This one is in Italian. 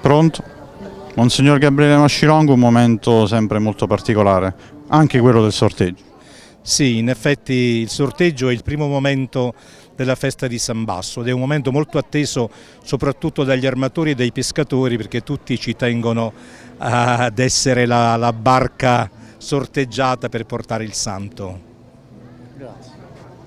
Pronto? Monsignor Gabriele Mascirongo, un momento sempre molto particolare, anche quello del sorteggio. Sì, in effetti il sorteggio è il primo momento della festa di San Basso ed è un momento molto atteso soprattutto dagli armatori e dai pescatori perché tutti ci tengono ad essere la, la barca sorteggiata per portare il santo. Grazie.